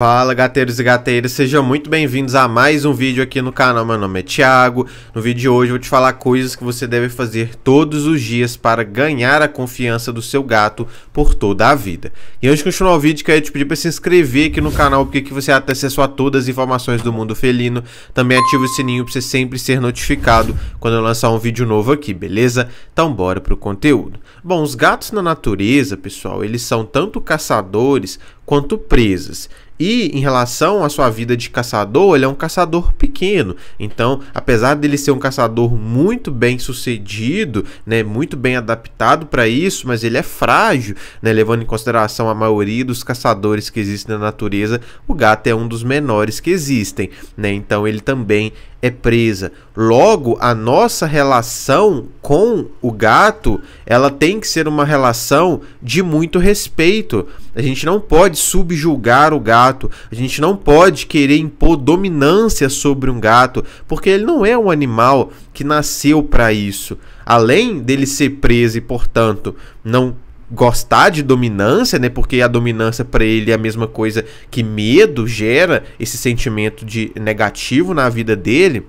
Fala gateiros e gateiras, sejam muito bem-vindos a mais um vídeo aqui no canal, meu nome é Thiago No vídeo de hoje eu vou te falar coisas que você deve fazer todos os dias para ganhar a confiança do seu gato por toda a vida E antes de continuar o vídeo, quero te pedir para se inscrever aqui no canal porque aqui você tem acesso a todas as informações do mundo felino Também ativa o sininho para você sempre ser notificado quando eu lançar um vídeo novo aqui, beleza? Então bora pro conteúdo Bom, os gatos na natureza, pessoal, eles são tanto caçadores quanto presas e em relação à sua vida de caçador, ele é um caçador pequeno. Então, apesar dele ser um caçador muito bem sucedido, né, muito bem adaptado para isso, mas ele é frágil, né, levando em consideração a maioria dos caçadores que existem na natureza, o gato é um dos menores que existem, né? Então ele também é presa. Logo, a nossa relação com o gato, ela tem que ser uma relação de muito respeito. A gente não pode subjugar o gato, a gente não pode querer impor dominância sobre um gato, porque ele não é um animal que nasceu para isso. Além dele ser preso e, portanto, não gostar de dominância, né? Porque a dominância para ele é a mesma coisa que medo, gera esse sentimento de negativo na vida dele.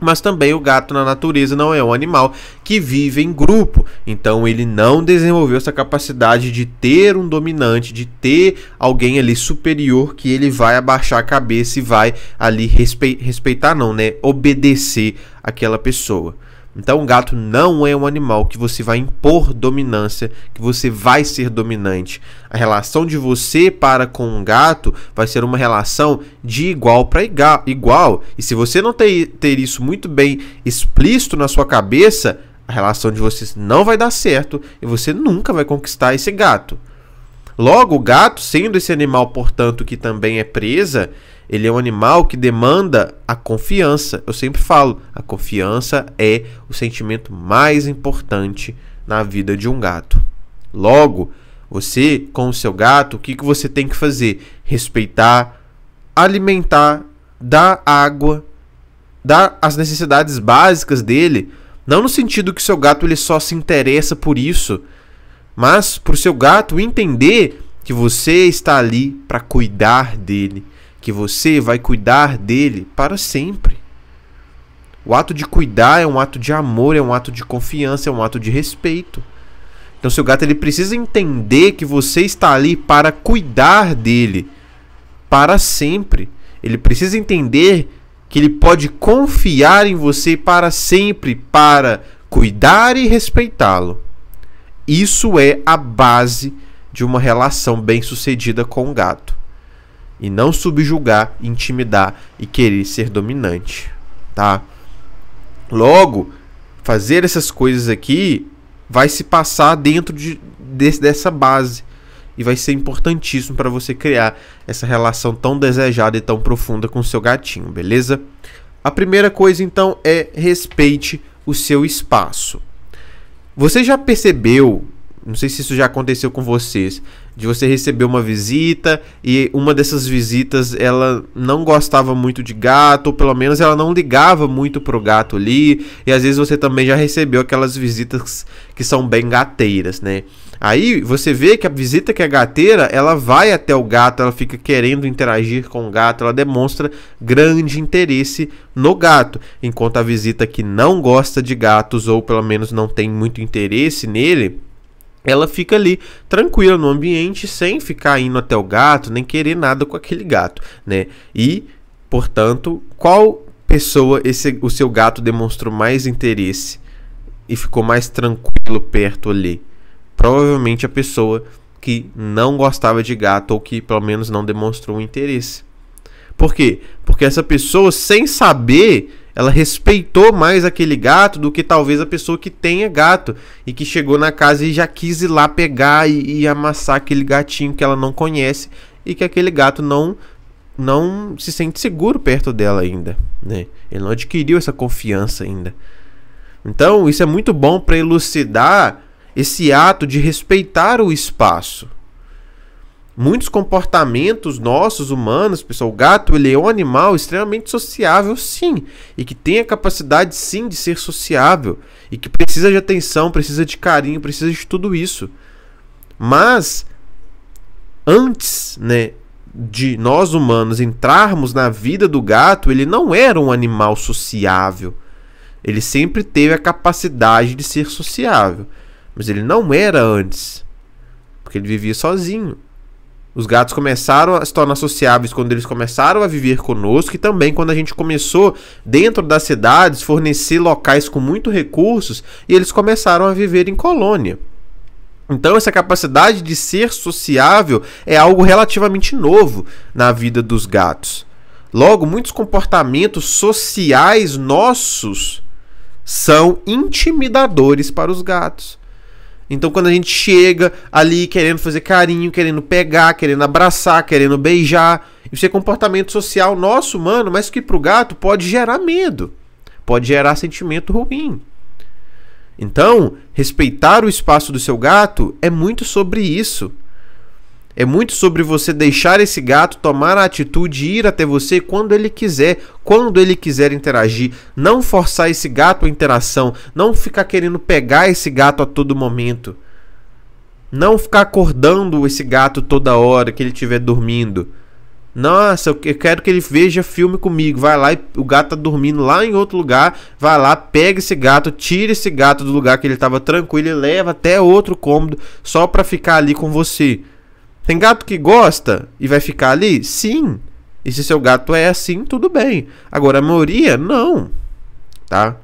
Mas também o gato na natureza não é um animal que vive em grupo. Então ele não desenvolveu essa capacidade de ter um dominante, de ter alguém ali superior que ele vai abaixar a cabeça e vai ali respeitar, não, né? Obedecer aquela pessoa. Então, o gato não é um animal que você vai impor dominância, que você vai ser dominante. A relação de você para com um gato vai ser uma relação de igual para igual. E se você não ter, ter isso muito bem explícito na sua cabeça, a relação de vocês não vai dar certo e você nunca vai conquistar esse gato. Logo, o gato, sendo esse animal, portanto, que também é presa, ele é um animal que demanda a confiança. Eu sempre falo, a confiança é o sentimento mais importante na vida de um gato. Logo, você com o seu gato, o que, que você tem que fazer? Respeitar, alimentar, dar água, dar as necessidades básicas dele. Não no sentido que seu gato ele só se interessa por isso, mas para o seu gato entender que você está ali para cuidar dele que você vai cuidar dele para sempre. O ato de cuidar é um ato de amor, é um ato de confiança, é um ato de respeito. Então seu gato ele precisa entender que você está ali para cuidar dele para sempre. Ele precisa entender que ele pode confiar em você para sempre para cuidar e respeitá-lo. Isso é a base de uma relação bem-sucedida com o gato e não subjugar, intimidar e querer ser dominante, tá? Logo, fazer essas coisas aqui vai se passar dentro de, de dessa base e vai ser importantíssimo para você criar essa relação tão desejada e tão profunda com o seu gatinho, beleza? A primeira coisa então é respeite o seu espaço. Você já percebeu não sei se isso já aconteceu com vocês, de você receber uma visita e uma dessas visitas ela não gostava muito de gato, ou pelo menos ela não ligava muito pro gato ali, e às vezes você também já recebeu aquelas visitas que são bem gateiras, né? Aí você vê que a visita que é gateira, ela vai até o gato, ela fica querendo interagir com o gato, ela demonstra grande interesse no gato, enquanto a visita que não gosta de gatos ou pelo menos não tem muito interesse nele, ela fica ali tranquila no ambiente sem ficar indo até o gato, nem querer nada com aquele gato, né? E, portanto, qual pessoa esse o seu gato demonstrou mais interesse e ficou mais tranquilo perto ali? Provavelmente a pessoa que não gostava de gato ou que pelo menos não demonstrou um interesse. Por quê? Porque essa pessoa, sem saber, ela respeitou mais aquele gato do que talvez a pessoa que tenha gato e que chegou na casa e já quis ir lá pegar e, e amassar aquele gatinho que ela não conhece e que aquele gato não não se sente seguro perto dela ainda, né? Ele não adquiriu essa confiança ainda. Então, isso é muito bom para elucidar esse ato de respeitar o espaço, muitos comportamentos nossos, humanos, pessoal, o gato ele é um animal extremamente sociável, sim, e que tem a capacidade, sim, de ser sociável, e que precisa de atenção, precisa de carinho, precisa de tudo isso. Mas, antes, né, de nós humanos entrarmos na vida do gato, ele não era um animal sociável. Ele sempre teve a capacidade de ser sociável, mas ele não era antes, porque ele vivia sozinho. Os gatos começaram a se tornar sociáveis quando eles começaram a viver conosco e também quando a gente começou, dentro das cidades, fornecer locais com muito recursos e eles começaram a viver em colônia. Então, essa capacidade de ser sociável é algo relativamente novo na vida dos gatos. Logo, muitos comportamentos sociais nossos são intimidadores para os gatos. Então quando a gente chega ali querendo fazer carinho, querendo pegar, querendo abraçar, querendo beijar, isso é comportamento social nosso, humano, mas que pro gato pode gerar medo, pode gerar sentimento ruim. Então, respeitar o espaço do seu gato é muito sobre isso. É muito sobre você deixar esse gato tomar a atitude e ir até você quando ele quiser, quando ele quiser interagir. Não forçar esse gato a interação, não ficar querendo pegar esse gato a todo momento. Não ficar acordando esse gato toda hora que ele estiver dormindo. Nossa, eu quero que ele veja filme comigo. Vai lá e o gato tá dormindo lá em outro lugar. Vai lá, pega esse gato, tira esse gato do lugar que ele estava tranquilo e leva até outro cômodo só para ficar ali com você. Tem gato que gosta e vai ficar ali? Sim. E se seu gato é assim, tudo bem. Agora, a maioria, não. Tá?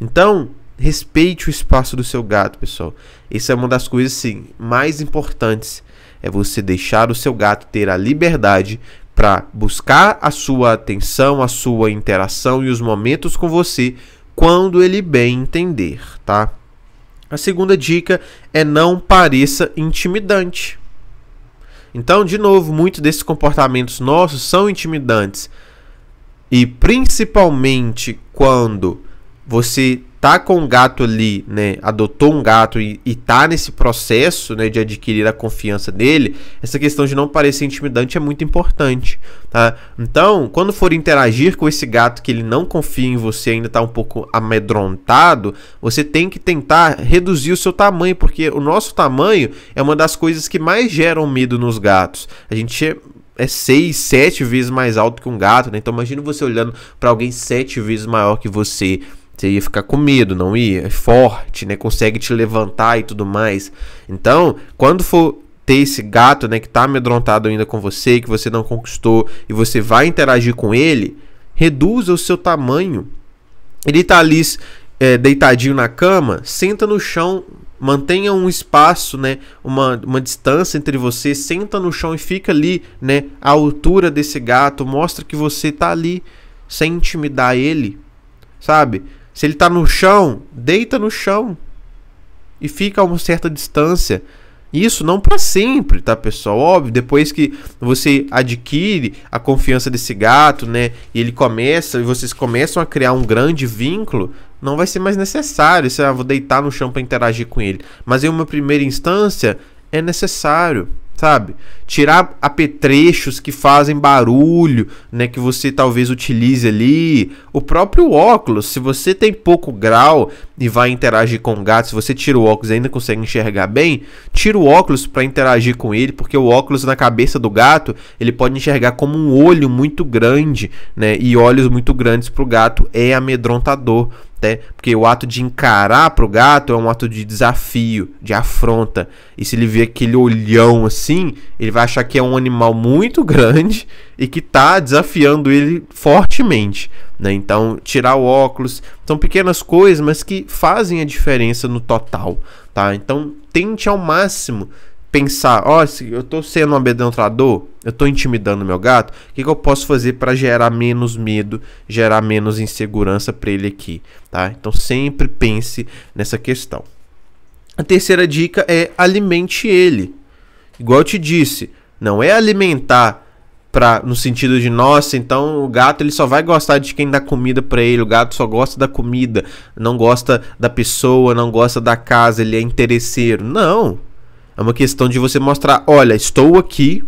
Então, respeite o espaço do seu gato, pessoal. Essa é uma das coisas, sim, mais importantes. É você deixar o seu gato ter a liberdade para buscar a sua atenção, a sua interação e os momentos com você quando ele bem entender, tá? A segunda dica é não pareça intimidante. Então, de novo, muitos desses comportamentos nossos são intimidantes. E principalmente quando você tá com um gato ali, né, adotou um gato e, e tá nesse processo, né, de adquirir a confiança dele, essa questão de não parecer intimidante é muito importante, tá? Então, quando for interagir com esse gato que ele não confia em você, ainda tá um pouco amedrontado, você tem que tentar reduzir o seu tamanho, porque o nosso tamanho é uma das coisas que mais geram medo nos gatos. A gente é é sete vezes mais alto que um gato, né? Então imagina você olhando para alguém sete vezes maior que você. Você ia ficar com medo, não ia? É forte, né? Consegue te levantar e tudo mais. Então, quando for ter esse gato, né, que tá amedrontado ainda com você, que você não conquistou, e você vai interagir com ele, reduza o seu tamanho. Ele tá ali é, deitadinho na cama, senta no chão, mantenha um espaço, né, uma, uma distância entre você, senta no chão e fica ali, né, à altura desse gato, mostra que você tá ali sem intimidar ele, sabe? Se ele está no chão, deita no chão e fica a uma certa distância. Isso não para sempre, tá, pessoal? Óbvio, depois que você adquire a confiança desse gato, né, e ele começa e vocês começam a criar um grande vínculo, não vai ser mais necessário, você ah, vou deitar no chão para interagir com ele. Mas em uma primeira instância é necessário sabe? Tirar apetrechos que fazem barulho, né, que você talvez utilize ali. O próprio óculos, se você tem pouco grau e vai interagir com o gato, se você tira o óculos e ainda consegue enxergar bem, tira o óculos para interagir com ele, porque o óculos na cabeça do gato, ele pode enxergar como um olho muito grande, né? E olhos muito grandes para o gato é amedrontador porque o ato de encarar pro gato é um ato de desafio, de afronta. E se ele vê aquele olhão assim, ele vai achar que é um animal muito grande e que tá desafiando ele fortemente, né? Então, tirar o óculos, são pequenas coisas, mas que fazem a diferença no total, tá? Então, tente ao máximo pensar, ó, oh, eu tô sendo um abedrontador, eu tô intimidando meu gato, o que, que eu posso fazer para gerar menos medo, gerar menos insegurança para ele aqui, tá? Então sempre pense nessa questão. A terceira dica é alimente ele. Igual eu te disse, não é alimentar Pra, no sentido de nossa, então o gato ele só vai gostar de quem dá comida para ele, o gato só gosta da comida, não gosta da pessoa, não gosta da casa, ele é interesseiro. Não. É uma questão de você mostrar: olha, estou aqui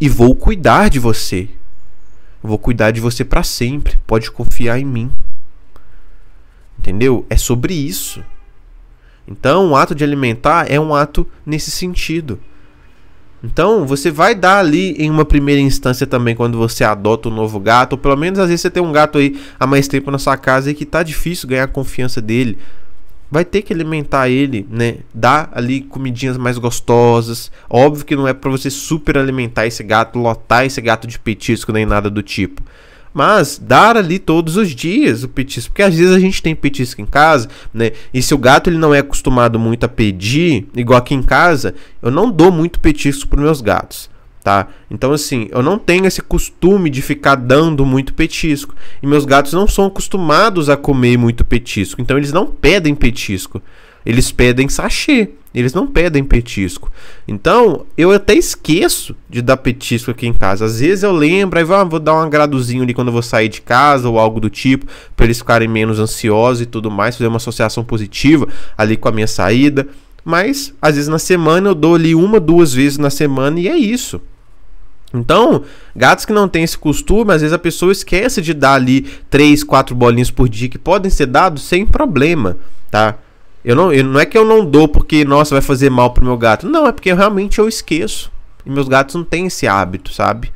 e vou cuidar de você. Vou cuidar de você para sempre. Pode confiar em mim. Entendeu? É sobre isso. Então, o ato de alimentar é um ato nesse sentido. Então, você vai dar ali em uma primeira instância também quando você adota um novo gato, ou pelo menos às vezes você tem um gato aí há mais tempo na sua casa e que tá difícil ganhar a confiança dele vai ter que alimentar ele, né? Dar ali comidinhas mais gostosas. Óbvio que não é para você super alimentar esse gato, lotar esse gato de petisco nem nada do tipo. Mas dar ali todos os dias o petisco, porque às vezes a gente tem petisco em casa, né? E se o gato ele não é acostumado muito a pedir, igual aqui em casa, eu não dou muito petisco para meus gatos tá? Então assim, eu não tenho esse costume de ficar dando muito petisco. E meus gatos não são acostumados a comer muito petisco, então eles não pedem petisco. Eles pedem sachê, eles não pedem petisco. Então, eu até esqueço de dar petisco aqui em casa. Às vezes eu lembro, aí ah, vou dar um agradozinho ali quando eu vou sair de casa ou algo do tipo, para eles ficarem menos ansiosos e tudo mais, fazer uma associação positiva ali com a minha saída. Mas, às vezes na semana eu dou ali uma, duas vezes na semana e é isso. Então, gatos que não têm esse costume, às vezes a pessoa esquece de dar ali 3, 4 bolinhas por dia que podem ser dados sem problema, tá? Eu não, eu, não é que eu não dou porque, nossa, vai fazer mal pro meu gato. Não, é porque eu, realmente eu esqueço. E meus gatos não têm esse hábito, sabe?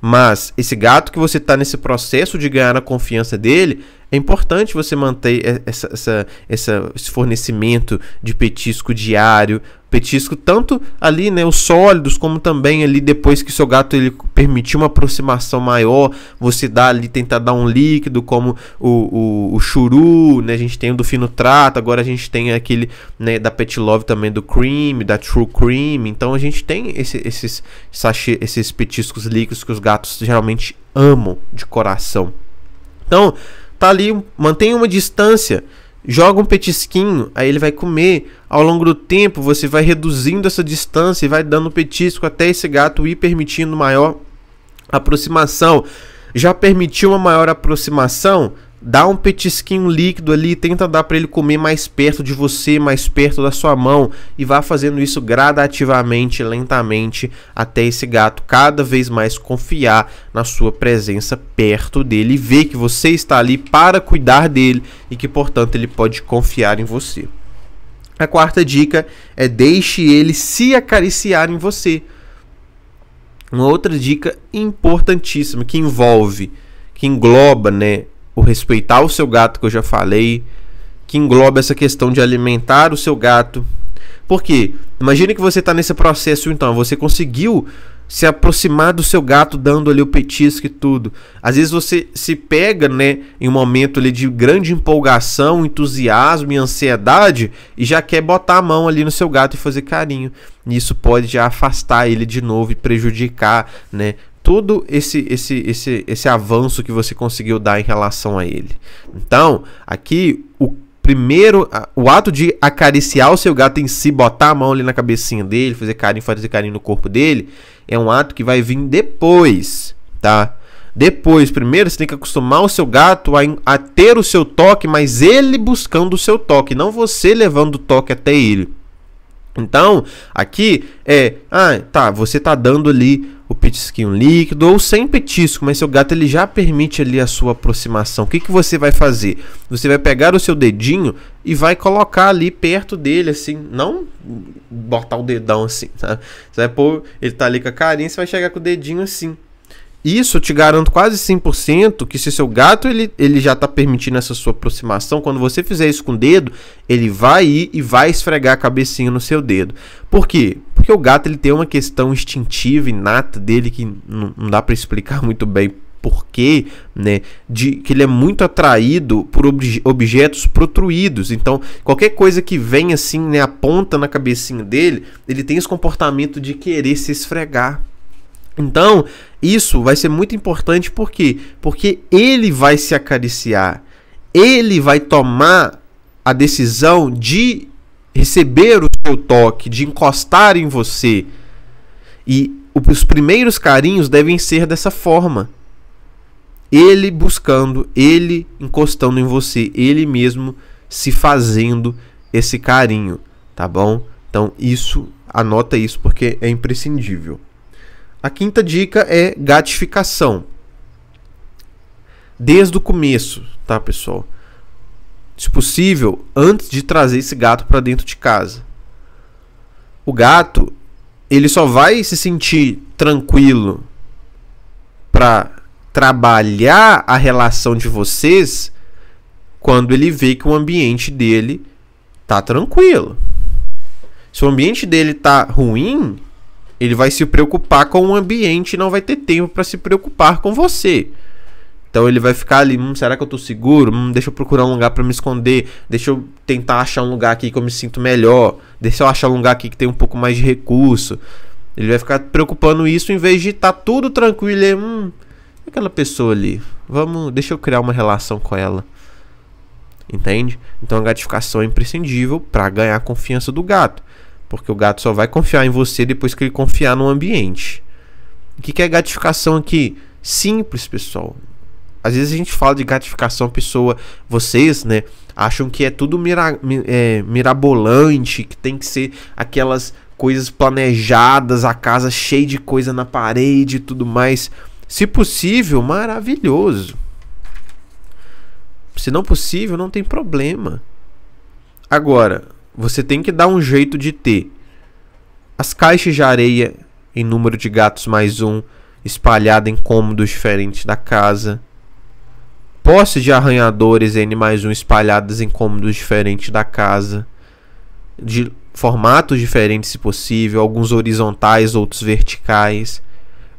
Mas esse gato que você tá nesse processo de ganhar a confiança dele é importante você manter essa, essa, essa, esse fornecimento de petisco diário, petisco tanto ali, né, os sólidos, como também ali depois que seu gato ele permitir uma aproximação maior, você dá ali, tentar dar um líquido, como o, o, o churu, né, a gente tem o do fino trato, agora a gente tem aquele, né, da Pet Love também, do cream, da True Cream, então a gente tem esse, esses, sachê, esses petiscos líquidos que os gatos geralmente amam de coração. Então, tá ali, mantém uma distância, joga um petisquinho, aí ele vai comer. Ao longo do tempo, você vai reduzindo essa distância e vai dando petisco até esse gato ir permitindo maior aproximação. Já permitiu uma maior aproximação? dá um petisquinho líquido ali, tenta dar para ele comer mais perto de você, mais perto da sua mão e vá fazendo isso gradativamente, lentamente, até esse gato cada vez mais confiar na sua presença perto dele e ver que você está ali para cuidar dele e que, portanto, ele pode confiar em você. A quarta dica é deixe ele se acariciar em você. Uma outra dica importantíssima que envolve, que engloba, né, o respeitar o seu gato, que eu já falei, que engloba essa questão de alimentar o seu gato. Porque imagine que você está nesse processo então, você conseguiu se aproximar do seu gato dando ali o petisco e tudo. Às vezes você se pega, né, em um momento ali de grande empolgação, entusiasmo e ansiedade e já quer botar a mão ali no seu gato e fazer carinho. E isso pode já afastar ele de novo e prejudicar, né, todo esse, esse, esse, esse avanço que você conseguiu dar em relação a ele. Então, aqui o primeiro, o ato de acariciar o seu gato em si, botar a mão ali na cabecinha dele, fazer carinho, fazer carinho no corpo dele, é um ato que vai vir depois, tá? Depois, primeiro você tem que acostumar o seu gato a, a ter o seu toque, mas ele buscando o seu toque, não você levando o toque até ele. Então, aqui é, ah, tá, você tá dando ali o petisquinho líquido ou sem petisco, mas seu gato ele já permite ali a sua aproximação. O que, que você vai fazer? Você vai pegar o seu dedinho e vai colocar ali perto dele, assim, não botar o dedão assim, tá? Você vai pôr, ele tá ali com a carinha, você vai chegar com o dedinho assim. Isso eu te garanto quase 100% que se seu gato ele, ele já está permitindo essa sua aproximação, quando você fizer isso com o dedo, ele vai ir e vai esfregar a cabecinha no seu dedo. Por quê? porque o gato ele tem uma questão instintiva inata dele que não, dá para explicar muito bem porquê, né, de que ele é muito atraído por objetos protruídos. Então, qualquer coisa que vem assim, né, aponta na cabecinha dele, ele tem esse comportamento de querer se esfregar. Então, isso vai ser muito importante porque Porque ele vai se acariciar. Ele vai tomar a decisão de receber o o toque, de encostar em você. E os primeiros carinhos devem ser dessa forma. Ele buscando, ele encostando em você, ele mesmo se fazendo esse carinho, tá bom? Então isso, anota isso porque é imprescindível. A quinta dica é gatificação Desde o começo, tá, pessoal? Se possível, antes de trazer esse gato para dentro de casa. O gato, ele só vai se sentir tranquilo para trabalhar a relação de vocês quando ele vê que o ambiente dele tá tranquilo. Se o ambiente dele tá ruim, ele vai se preocupar com o ambiente e não vai ter tempo para se preocupar com você. Então ele vai ficar ali, hum, será que eu tô seguro? Hum, deixa eu procurar um lugar para me esconder, deixa eu tentar achar um lugar aqui que eu me sinto melhor. Deixa eu achar um lugar aqui que tem um pouco mais de recurso. Ele vai ficar preocupando isso em vez de estar tá tudo tranquilo. E, hum, aquela pessoa ali. Vamos, deixa eu criar uma relação com ela. Entende? Então a gratificação é imprescindível para ganhar a confiança do gato, porque o gato só vai confiar em você depois que ele confiar no ambiente. O que, que é gratificação aqui? Simples, pessoal. Às vezes a gente fala de gratificação, pessoa, vocês, né? acham que é tudo mira, é, mirabolante, que tem que ser aquelas coisas planejadas, a casa cheia de coisa na parede e tudo mais. Se possível, maravilhoso. Se não possível, não tem problema. Agora, você tem que dar um jeito de ter as caixas de areia em número de gatos mais um, espalhada em cômodos diferentes da casa posse de arranhadores N mais 1 espalhadas em cômodos diferentes da casa, de formatos diferentes se possível, alguns horizontais, outros verticais,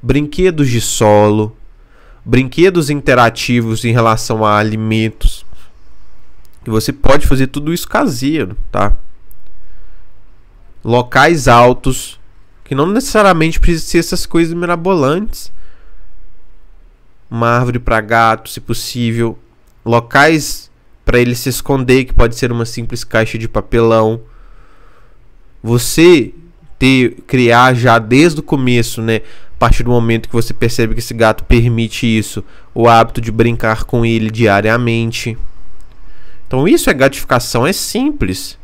brinquedos de solo, brinquedos interativos em relação a alimentos. E você pode fazer tudo isso caseiro, tá? Locais altos, que não necessariamente precisa ser essas coisas mirabolantes uma árvore para gato, se possível, locais para ele se esconder, que pode ser uma simples caixa de papelão. Você ter criar já desde o começo, né, a partir do momento que você percebe que esse gato permite isso, o hábito de brincar com ele diariamente. Então isso é gratificação, é simples.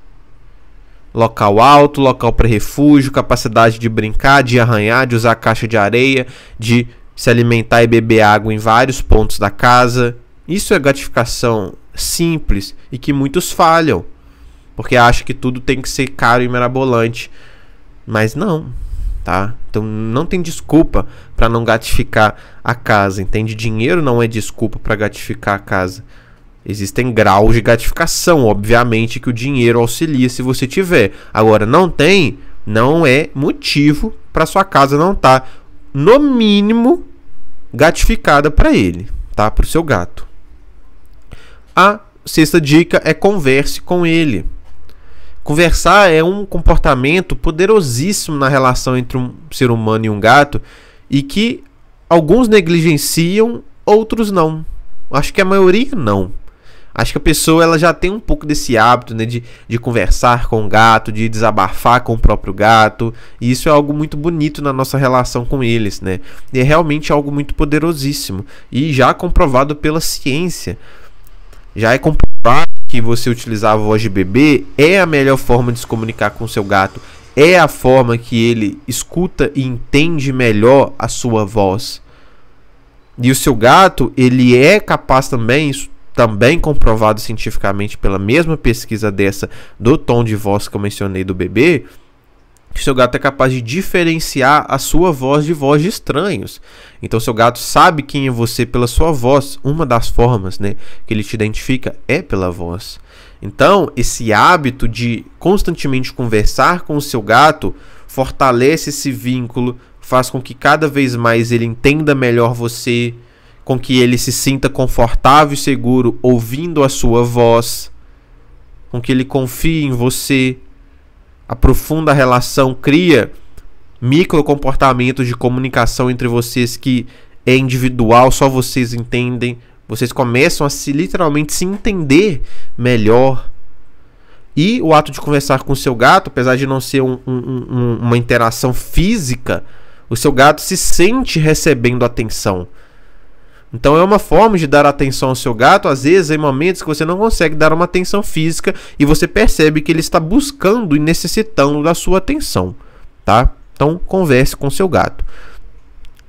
Local alto, local para refúgio, capacidade de brincar, de arranhar, de usar caixa de areia, de se alimentar e beber água em vários pontos da casa. Isso é gratificação simples e que muitos falham, porque acham que tudo tem que ser caro e mirabolante. Mas não, tá? Então não tem desculpa para não gratificar a casa, entende? Dinheiro não é desculpa para gratificar a casa. Existem graus de gratificação, obviamente que o dinheiro auxilia se você tiver. Agora não tem, não é motivo para sua casa não estar tá no mínimo, gatificada para ele, tá? Para o seu gato. A sexta dica é converse com ele. Conversar é um comportamento poderosíssimo na relação entre um ser humano e um gato e que alguns negligenciam, outros não. Acho que a maioria não. Acho que a pessoa ela já tem um pouco desse hábito né, de, de conversar com o gato, de desabafar com o próprio gato. E isso é algo muito bonito na nossa relação com eles, né? E é realmente algo muito poderosíssimo. E já comprovado pela ciência. Já é comprovado que você utilizar a voz de bebê é a melhor forma de se comunicar com o seu gato. É a forma que ele escuta e entende melhor a sua voz. E o seu gato, ele é capaz também, isso também comprovado cientificamente pela mesma pesquisa dessa do tom de voz que eu mencionei do bebê, que seu gato é capaz de diferenciar a sua voz de voz de estranhos. Então seu gato sabe quem é você pela sua voz. Uma das formas, né, que ele te identifica é pela voz. Então, esse hábito de constantemente conversar com o seu gato fortalece esse vínculo, faz com que cada vez mais ele entenda melhor você, com que ele se sinta confortável e seguro ouvindo a sua voz, com que ele confie em você. A profunda relação cria micro comportamentos de comunicação entre vocês que é individual, só vocês entendem. Vocês começam a se literalmente se entender melhor. E o ato de conversar com o seu gato, apesar de não ser um, um, um, uma interação física, o seu gato se sente recebendo atenção. Então é uma forma de dar atenção ao seu gato, às vezes em momentos que você não consegue dar uma atenção física e você percebe que ele está buscando e necessitando da sua atenção, tá? Então converse com seu gato.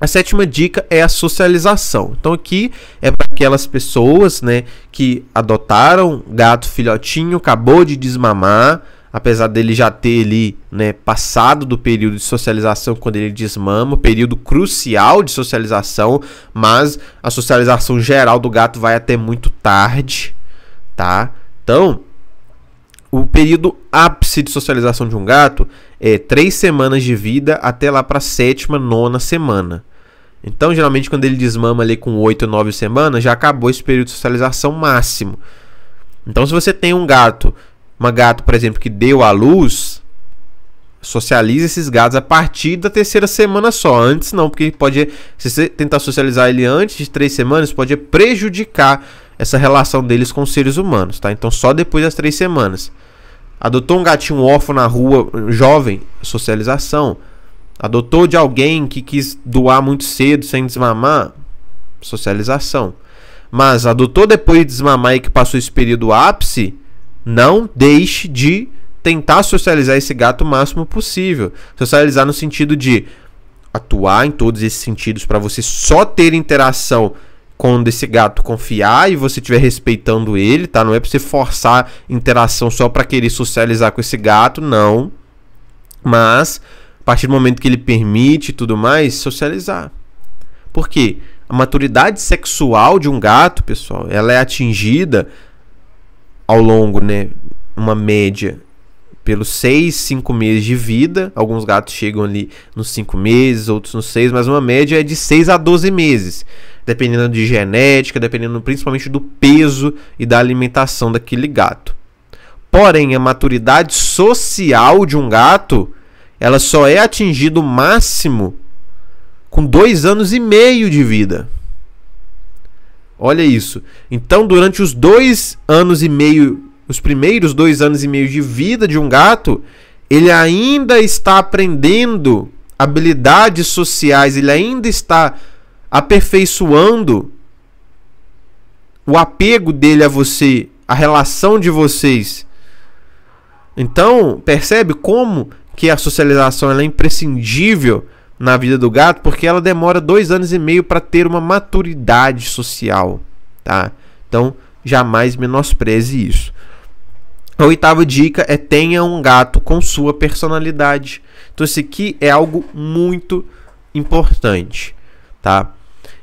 A sétima dica é a socialização. Então aqui é para aquelas pessoas, né, que adotaram gato filhotinho, acabou de desmamar, apesar dele já ter ali né, passado do período de socialização quando ele desmama, período crucial de socialização, mas a socialização geral do gato vai até muito tarde, tá? Então, o período ápice de socialização de um gato é três semanas de vida até lá para a sétima, nona semana. Então, geralmente, quando ele desmama ali com oito nove semanas, já acabou esse período de socialização máximo. Então, se você tem um gato uma gata, por exemplo, que deu à luz, socializa esses gatos a partir da terceira semana só. Antes não, porque pode. Se você tentar socializar ele antes de três semanas, pode prejudicar essa relação deles com os seres humanos, tá? Então só depois das três semanas. Adotou um gatinho órfão na rua, jovem, socialização. Adotou de alguém que quis doar muito cedo sem desmamar, socialização. Mas adotou depois de desmamar e que passou esse período ápice, não deixe de tentar socializar esse gato o máximo possível. Socializar no sentido de atuar em todos esses sentidos para você só ter interação quando esse gato confiar e você estiver respeitando ele, tá? Não é para você forçar interação só para querer socializar com esse gato, não. Mas a partir do momento que ele permite e tudo mais, socializar. Por quê? A maturidade sexual de um gato, pessoal, ela é atingida ao longo, né, uma média pelos seis, cinco meses de vida. Alguns gatos chegam ali nos cinco meses, outros nos seis, mas uma média é de 6 a 12 meses, dependendo de genética, dependendo principalmente do peso e da alimentação daquele gato. Porém, a maturidade social de um gato, ela só é atingida o máximo com dois anos e meio de vida. Olha isso. Então, durante os dois anos e meio, os primeiros dois anos e meio de vida de um gato, ele ainda está aprendendo habilidades sociais, ele ainda está aperfeiçoando o apego dele a você, a relação de vocês. Então, percebe como que a socialização é imprescindível na vida do gato porque ela demora dois anos e meio para ter uma maturidade social, tá? Então jamais menospreze isso. A oitava dica é tenha um gato com sua personalidade. Então isso aqui é algo muito importante, tá?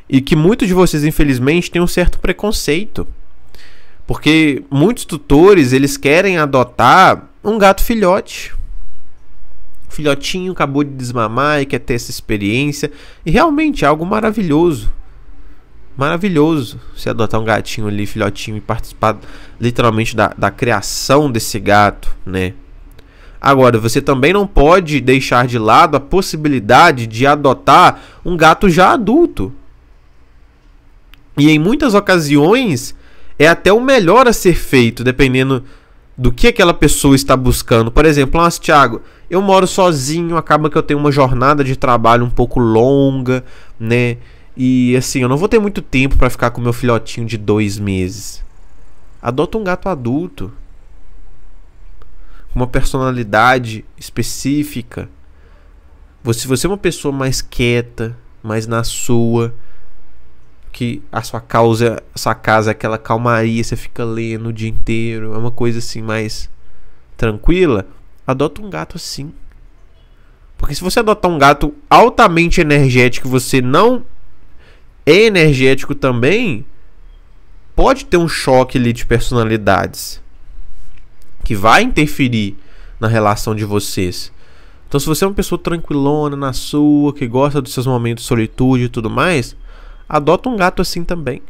E que muitos de vocês infelizmente têm um certo preconceito, porque muitos tutores eles querem adotar um gato filhote filhotinho acabou de desmamar e quer ter essa experiência. E realmente é algo maravilhoso. Maravilhoso se adotar um gatinho ali, filhotinho, e participar literalmente da, da criação desse gato, né? Agora, você também não pode deixar de lado a possibilidade de adotar um gato já adulto. E em muitas ocasiões é até o melhor a ser feito, dependendo do que aquela pessoa está buscando. Por exemplo, nossa, ah, Thiago, eu moro sozinho, acaba que eu tenho uma jornada de trabalho um pouco longa, né? E assim, eu não vou ter muito tempo para ficar com meu filhotinho de dois meses. Adota um gato adulto. Uma personalidade específica. Se você é uma pessoa mais quieta, mais na sua, que a sua causa, a sua casa é aquela calmaria, você fica lendo o dia inteiro, é uma coisa assim mais tranquila, adota um gato assim. Porque se você adotar um gato altamente energético, você não é energético também, pode ter um choque ali de personalidades que vai interferir na relação de vocês. Então, se você é uma pessoa tranquilona na sua, que gosta dos seus momentos de solitude e tudo mais, adota um gato assim também.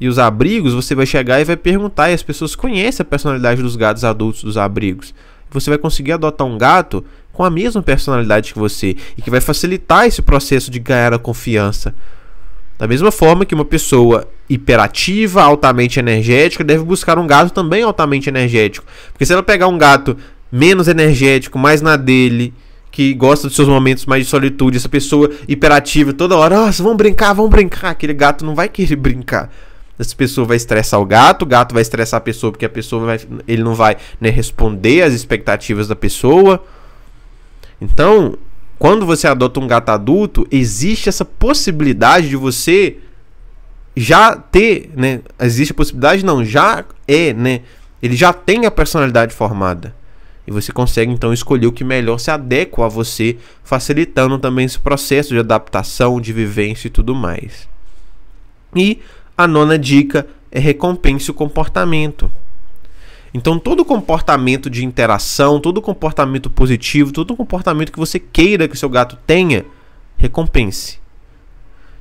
E os abrigos, você vai chegar e vai perguntar, e as pessoas conhecem a personalidade dos gatos adultos dos abrigos. Você vai conseguir adotar um gato com a mesma personalidade que você, e que vai facilitar esse processo de ganhar a confiança. Da mesma forma que uma pessoa hiperativa, altamente energética, deve buscar um gato também altamente energético. Porque se ela pegar um gato menos energético, mais na dele, que gosta dos seus momentos mais de solitude, essa pessoa hiperativa toda hora, nossa, ah, vamos brincar, vamos brincar. Aquele gato não vai querer brincar. Essa pessoa vai estressar o gato, o gato vai estressar a pessoa porque a pessoa vai, ele não vai né, responder às expectativas da pessoa. Então, quando você adota um gato adulto, existe essa possibilidade de você já ter, né? Existe a possibilidade, não, já é, né? Ele já tem a personalidade formada e você consegue então escolher o que melhor se adequa a você, facilitando também esse processo de adaptação, de vivência e tudo mais. E a nona dica é recompense o comportamento. Então, todo comportamento de interação, todo comportamento positivo, todo comportamento que você queira que o seu gato tenha, recompense.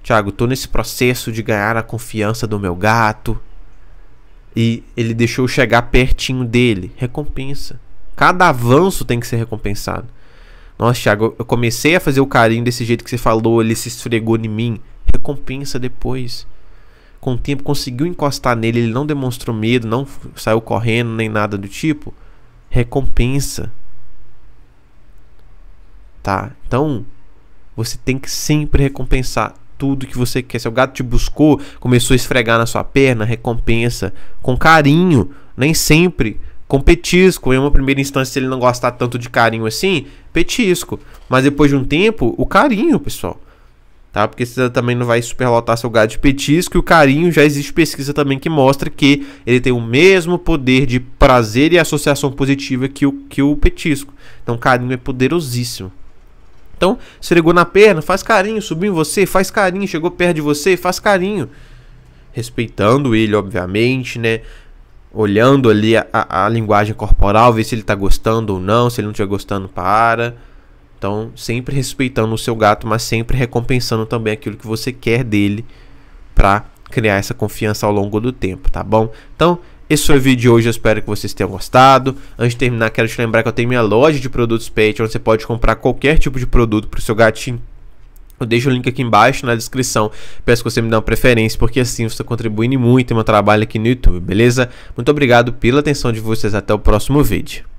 Tiago, estou nesse processo de ganhar a confiança do meu gato. E ele deixou eu chegar pertinho dele. Recompensa. Cada avanço tem que ser recompensado. Nossa, Thiago, eu comecei a fazer o carinho desse jeito que você falou, ele se esfregou em mim. Recompensa depois. Com o tempo conseguiu encostar nele, ele não demonstrou medo, não saiu correndo nem nada do tipo. Recompensa. Tá? Então, você tem que sempre recompensar tudo que você quer. Se o gato te buscou, começou a esfregar na sua perna, recompensa com carinho, nem sempre com petisco. Em uma primeira instância, se ele não gostar tanto de carinho assim, petisco. Mas depois de um tempo, o carinho, pessoal. Tá? Porque você também não vai superlotar seu gado de petisco. E o carinho, já existe pesquisa também que mostra que ele tem o mesmo poder de prazer e associação positiva que o, que o petisco. Então, carinho é poderosíssimo. Então, se ligou na perna, faz carinho, subiu em você, faz carinho, chegou perto de você, faz carinho. Respeitando ele, obviamente, né? olhando ali a, a, linguagem corporal, ver se ele está gostando ou não, se ele não estiver gostando, para. Então, sempre respeitando o seu gato, mas sempre recompensando também aquilo que você quer dele para criar essa confiança ao longo do tempo, tá bom? Então, esse foi o vídeo de hoje, eu espero que vocês tenham gostado. Antes de terminar, quero te lembrar que eu tenho minha loja de produtos Pet, onde você pode comprar qualquer tipo de produto para o seu gatinho eu deixo o link aqui embaixo na descrição. Peço que você me dê uma preferência, porque assim você está contribuindo muito em meu trabalho aqui no YouTube, beleza? Muito obrigado pela atenção de vocês. Até o próximo vídeo.